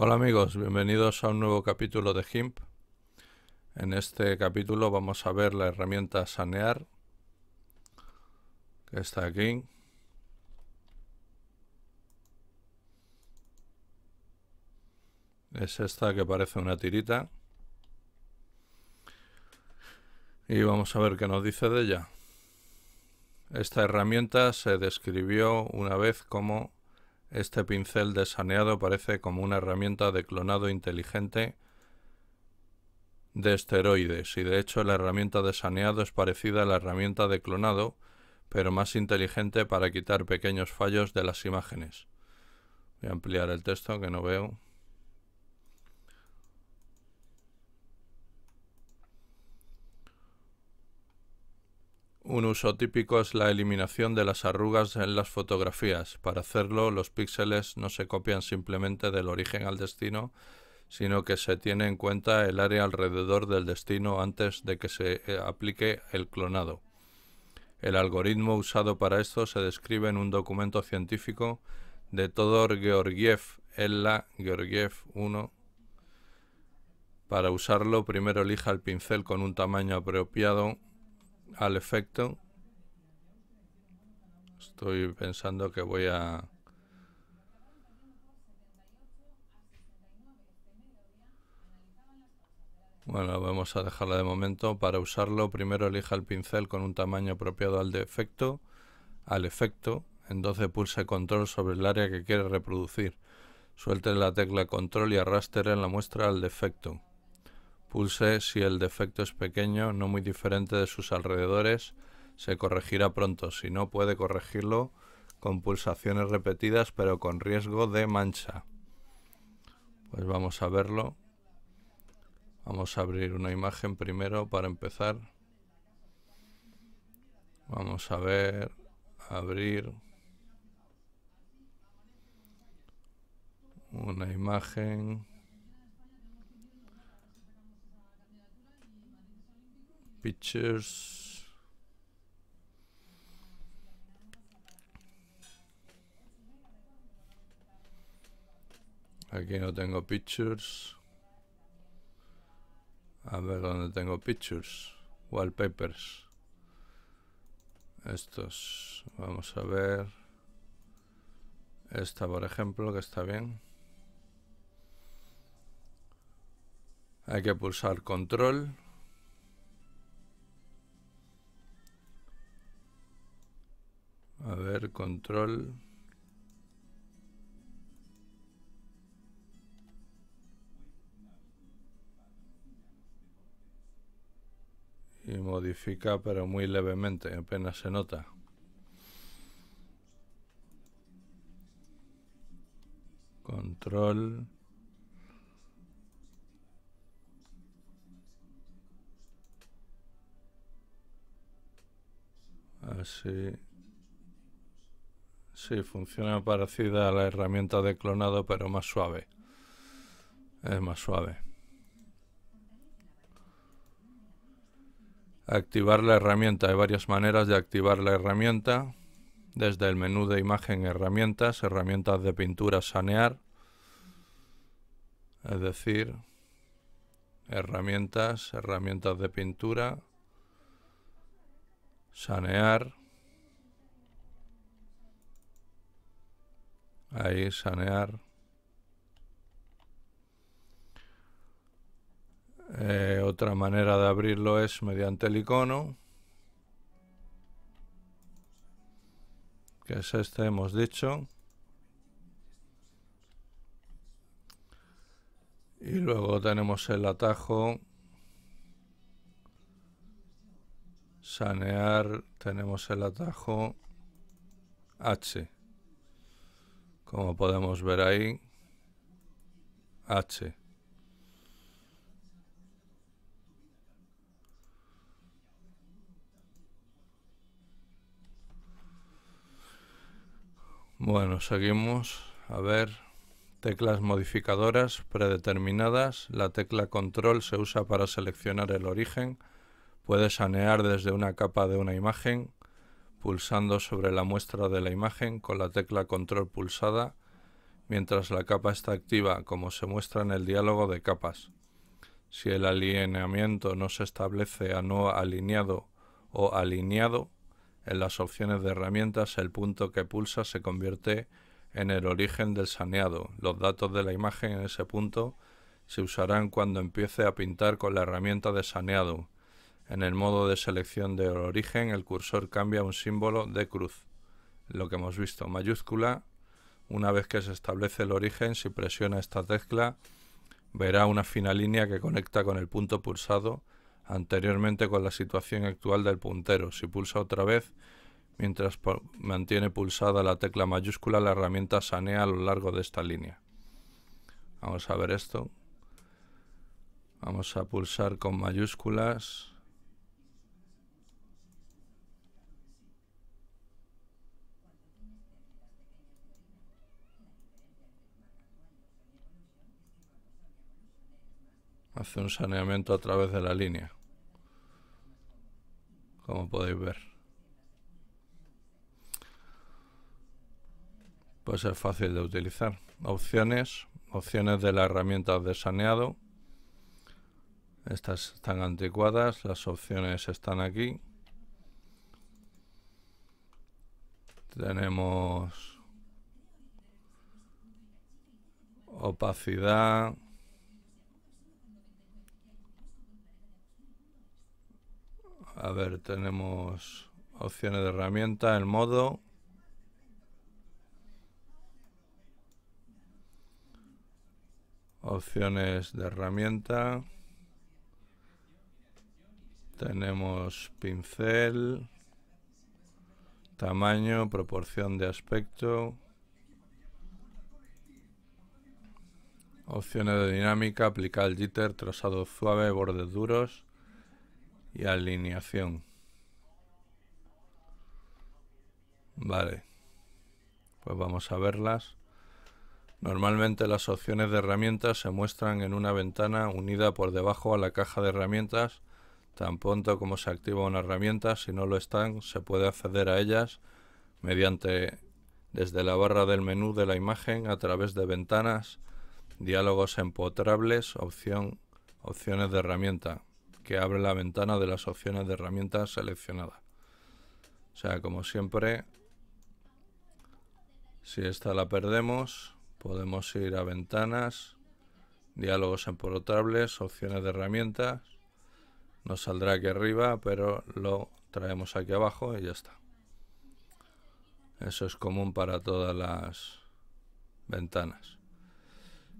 Hola amigos, bienvenidos a un nuevo capítulo de GIMP. En este capítulo vamos a ver la herramienta Sanear, que está aquí. Es esta que parece una tirita. Y vamos a ver qué nos dice de ella. Esta herramienta se describió una vez como este pincel de saneado parece como una herramienta de clonado inteligente de esteroides y de hecho la herramienta de saneado es parecida a la herramienta de clonado, pero más inteligente para quitar pequeños fallos de las imágenes. Voy a ampliar el texto que no veo. Un uso típico es la eliminación de las arrugas en las fotografías. Para hacerlo, los píxeles no se copian simplemente del origen al destino, sino que se tiene en cuenta el área alrededor del destino antes de que se eh, aplique el clonado. El algoritmo usado para esto se describe en un documento científico de Todor Georgiev, Ella Georgiev 1. Para usarlo, primero elija el pincel con un tamaño apropiado al efecto. Estoy pensando que voy a... Bueno, vamos a dejarla de momento. Para usarlo, primero elija el pincel con un tamaño apropiado al efecto. al efecto. Entonces pulse control sobre el área que quiere reproducir. Suelte la tecla control y arrastre en la muestra al defecto. Pulse si el defecto es pequeño, no muy diferente de sus alrededores, se corregirá pronto. Si no, puede corregirlo con pulsaciones repetidas, pero con riesgo de mancha. Pues vamos a verlo. Vamos a abrir una imagen primero para empezar. Vamos a ver, abrir una imagen. Pictures. Aquí no tengo pictures. A ver dónde tengo pictures. Wallpapers. Estos. Vamos a ver. Esta, por ejemplo, que está bien. Hay que pulsar control. control. Y modifica pero muy levemente, apenas se nota. Control. Así. Sí, funciona parecida a la herramienta de clonado, pero más suave. Es más suave. Activar la herramienta. Hay varias maneras de activar la herramienta. Desde el menú de imagen herramientas, herramientas de pintura sanear. Es decir, herramientas, herramientas de pintura, sanear Ahí, sanear. Eh, otra manera de abrirlo es mediante el icono. Que es este, hemos dicho. Y luego tenemos el atajo. Sanear. Tenemos el atajo H. Como podemos ver ahí, H. Bueno, seguimos. A ver, teclas modificadoras predeterminadas. La tecla control se usa para seleccionar el origen. Puede sanear desde una capa de una imagen pulsando sobre la muestra de la imagen con la tecla control pulsada mientras la capa está activa como se muestra en el diálogo de capas. Si el alineamiento no se establece a no alineado o alineado, en las opciones de herramientas el punto que pulsa se convierte en el origen del saneado. Los datos de la imagen en ese punto se usarán cuando empiece a pintar con la herramienta de saneado en el modo de selección de origen, el cursor cambia un símbolo de cruz, lo que hemos visto, mayúscula. Una vez que se establece el origen, si presiona esta tecla, verá una fina línea que conecta con el punto pulsado anteriormente con la situación actual del puntero. Si pulsa otra vez, mientras mantiene pulsada la tecla mayúscula, la herramienta sanea a lo largo de esta línea. Vamos a ver esto. Vamos a pulsar con mayúsculas hace un saneamiento a través de la línea, como podéis ver. Pues es fácil de utilizar. Opciones, opciones de las herramientas de saneado. Estas están anticuadas, las opciones están aquí. Tenemos opacidad, A ver, tenemos opciones de herramienta, el modo. Opciones de herramienta. Tenemos pincel, tamaño, proporción de aspecto. Opciones de dinámica, aplicar el jitter, trazado suave, bordes duros y alineación. Vale, pues vamos a verlas. Normalmente las opciones de herramientas se muestran en una ventana unida por debajo a la caja de herramientas. Tan pronto como se activa una herramienta, si no lo están, se puede acceder a ellas mediante desde la barra del menú de la imagen a través de ventanas, diálogos empotrables, opción, opciones de herramienta que abre la ventana de las opciones de herramientas seleccionadas. O sea, como siempre, si esta la perdemos, podemos ir a ventanas, diálogos portables, opciones de herramientas. Nos saldrá aquí arriba, pero lo traemos aquí abajo y ya está. Eso es común para todas las ventanas.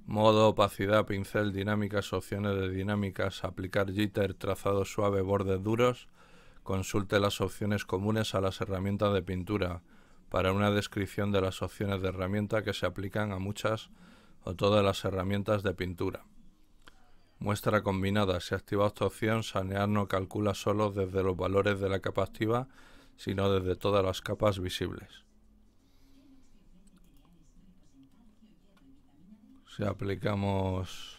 Modo, opacidad, pincel, dinámicas, opciones de dinámicas, aplicar jitter, trazado suave, bordes duros. Consulte las opciones comunes a las herramientas de pintura para una descripción de las opciones de herramienta que se aplican a muchas o todas las herramientas de pintura. Muestra combinada. Si activa esta opción, Sanear no calcula solo desde los valores de la capa activa, sino desde todas las capas visibles. Si aplicamos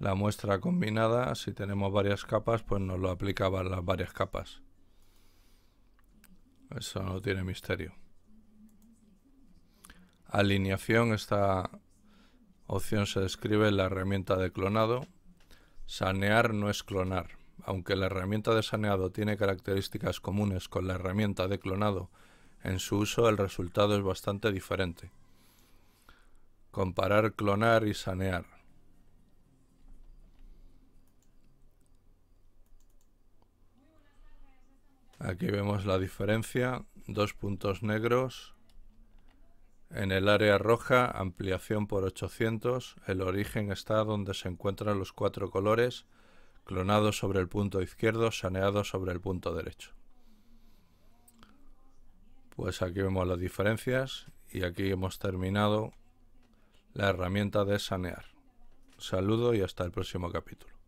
la muestra combinada, si tenemos varias capas, pues nos lo aplicaban las varias capas. Eso no tiene misterio. Alineación, esta opción se describe en la herramienta de clonado. Sanear no es clonar. Aunque la herramienta de saneado tiene características comunes con la herramienta de clonado en su uso, el resultado es bastante diferente. Comparar, clonar y sanear. Aquí vemos la diferencia, dos puntos negros. En el área roja, ampliación por 800, el origen está donde se encuentran los cuatro colores, clonado sobre el punto izquierdo, saneado sobre el punto derecho. Pues aquí vemos las diferencias y aquí hemos terminado la herramienta de sanear. Saludo y hasta el próximo capítulo.